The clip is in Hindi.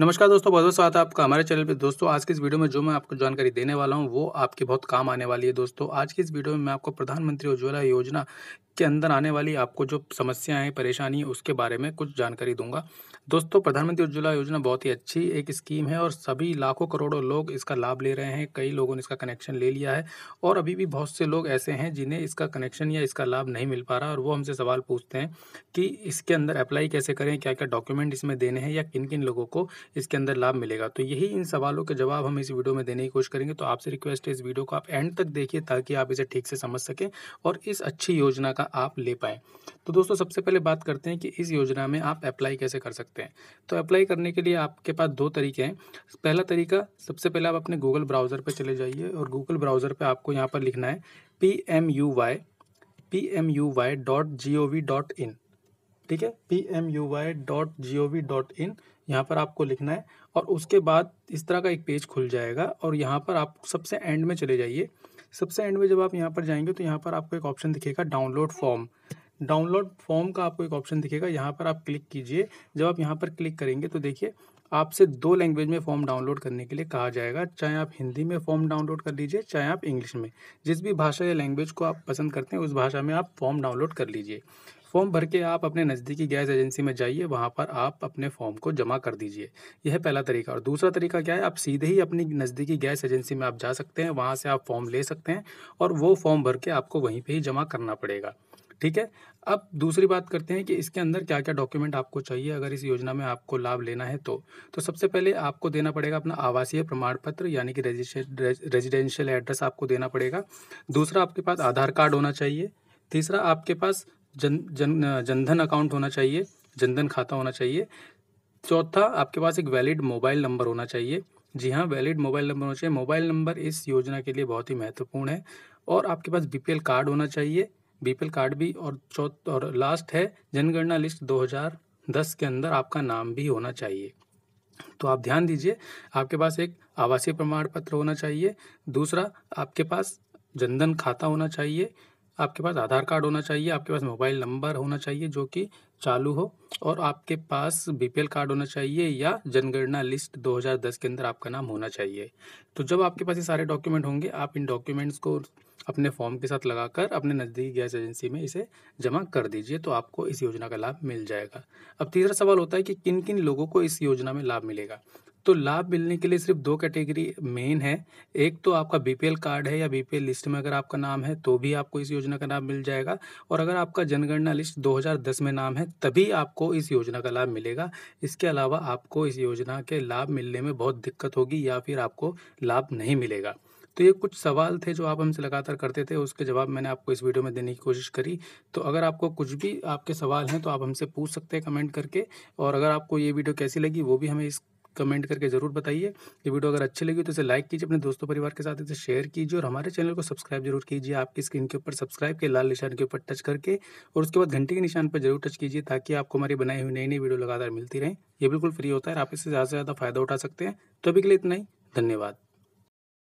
नमस्कार दोस्तों बहुत बहुत स्वागत है आपका हमारे चैनल पे दोस्तों आज की इस वीडियो में जो मैं आपको जानकारी देने वाला हूँ वो आपके बहुत काम आने वाली है दोस्तों आज की इस वीडियो में मैं आपको प्रधानमंत्री उज्ज्वला योजना के अंदर आने वाली आपको जो समस्याएं परेशानी है उसके बारे में कुछ जानकारी दूंगा दोस्तों प्रधानमंत्री उज्ज्वला योजना बहुत ही अच्छी एक स्कीम है और सभी लाखों करोड़ों लोग इसका लाभ ले रहे हैं कई लोगों ने इसका कनेक्शन ले लिया है और अभी भी बहुत से लोग ऐसे हैं जिन्हें इसका कनेक्शन या इसका लाभ नहीं मिल पा रहा और वो हमसे सवाल पूछते हैं कि इसके अंदर अप्लाई कैसे करें क्या क्या डॉक्यूमेंट इसमें देने हैं या किन किन लोगों को इसके अंदर लाभ मिलेगा तो यही इन सवालों के जवाब हम इस वीडियो में देने की कोशिश करेंगे तो आपसे रिक्वेस्ट है इस वीडियो को आप एंड तक देखिए ताकि आप इसे ठीक से समझ सकें और इस अच्छी योजना का का आप ले पाए तो दोस्तों सबसे पहले बात करते हैं कि इस योजना में आप अप्लाई कैसे कर सकते हैं तो अप्लाई करने के लिए आपके पास दो तरीके हैं पहला तरीका सबसे पहले आप अपने गूगल ब्राउज़र पर चले जाइए और गूगल ब्राउज़र पर आपको यहाँ पर लिखना है P M U Y P M U Y dot G O V dot in ठीक है P M U Y dot G O V dot in यहाँ पर आपको लिखना है और उसके बाद इस तरह का एक पेज खुल जाएगा और यहाँ पर आप सबसे एंड में चले जाइए सबसे एंड में जब आप यहाँ पर जाएंगे तो यहाँ पर आपको एक ऑप्शन दिखेगा डाउनलोड फॉर्म डाउनलोड फॉर्म का आपको एक ऑप्शन दिखेगा यहाँ पर आप क्लिक कीजिए जब आप यहाँ पर क्लिक करेंगे तो देखिए आपसे दो लैंग्वेज में फॉर्म डाउनलोड करने के लिए कहा जाएगा चाहे आप हिंदी में फॉर्म डाउनलोड कर लीजिए चाहे आप इंग्लिश में जिस भी भाषा या लैंग्वेज को आप पसंद करते हैं उस भाषा में आप फॉर्म डाउनलोड कर लीजिए फॉर्म भर के आप अपने नज़दीकी गैस एजेंसी में जाइए वहाँ पर आप अपने फॉर्म को जमा कर दीजिए यह पहला तरीका और दूसरा तरीका क्या है आप सीधे ही अपनी नज़दीकी गैस एजेंसी में आप जा सकते हैं वहाँ से आप फॉर्म ले सकते हैं और वो फॉर्म भर के आपको वहीं पर ही जमा करना पड़ेगा ठीक है अब दूसरी बात करते हैं कि इसके अंदर क्या क्या डॉक्यूमेंट आपको चाहिए अगर इस योजना में आपको लाभ लेना है तो तो सबसे पहले आपको देना पड़ेगा अपना आवासीय प्रमाण पत्र यानी कि रेजिडेंशियल एड्रेस आपको देना पड़ेगा दूसरा आपके पास आधार कार्ड होना चाहिए तीसरा आपके पास जन जन जनधन अकाउंट होना चाहिए जनधन खाता होना चाहिए चौथा आपके पास एक वैलिड मोबाइल नंबर होना चाहिए जी हाँ वैलिड मोबाइल नंबर होना चाहिए मोबाइल नंबर इस योजना के लिए बहुत ही महत्वपूर्ण है और आपके पास बी कार्ड होना चाहिए बी कार्ड भी और चौथ और लास्ट है जनगणना लिस्ट 2010 के अंदर आपका नाम भी होना चाहिए तो आप ध्यान दीजिए आपके पास एक आवासीय प्रमाण पत्र होना चाहिए दूसरा आपके पास जनधन खाता होना चाहिए आपके पास आधार कार्ड होना चाहिए आपके पास मोबाइल नंबर होना चाहिए जो कि चालू हो और आपके पास बीपीएल कार्ड होना चाहिए या जनगणना लिस्ट 2010 के अंदर आपका नाम होना चाहिए तो जब आपके पास ये सारे डॉक्यूमेंट होंगे आप इन डॉक्यूमेंट्स को अपने फॉर्म के साथ लगाकर अपने नज़दीकी गैस एजेंसी में इसे जमा कर दीजिए तो आपको इस योजना का लाभ मिल जाएगा अब तीसरा सवाल होता है कि किन किन लोगों को इस योजना में लाभ मिलेगा तो लाभ मिलने के लिए सिर्फ दो कैटेगरी मेन है। एक तो आपका बीपीएल कार्ड है या बीपीएल लिस्ट में अगर आपका नाम है तो भी आपको इस योजना का लाभ मिल जाएगा और अगर आपका जनगणना लिस्ट 2010 में नाम है तभी आपको इस योजना का लाभ मिलेगा। इसके अलावा आपको इस योजना के लाभ मिलने में बहुत दिक्कत होगी या फिर आपको लाभ नहीं मिलेगा। तो ये कुछ सवाल थे जो आप हमसे लगातार करते थे उसके जवाब मैंने आपको इस वीडियो में देने की कोशिश करी। तो अगर आपको कुछ भी आपके सवाल हैं तो आप हमसे पूछ सकते हैं कमेंट करके और अगर आपको ये वीडियो कैसी लगी वो भी हमें इस कमेंट करके ज़रूर बताइए ये वीडियो अगर अच्छी लगी तो इसे लाइक कीजिए अपने दोस्तों परिवार के साथ इसे शेयर कीजिए और हमारे चैनल को सब्सक्राइब जरूर कीजिए आपकी स्क्रीन के ऊपर सब्सक्राइब के लाल निशान के ऊपर टच करके और उसके बाद घंटे के निशान पर जरूर टच कीजिए ताकि आपको हमारी बनाई हुई नई नई वीडियो लगातार मिलती रहे ये बिल्कुल फ्री होता है आप इससे ज़्यादा से ज़्यादा फायदा उठा सकते हैं तो अभी के लिए इतना ही धन्यवाद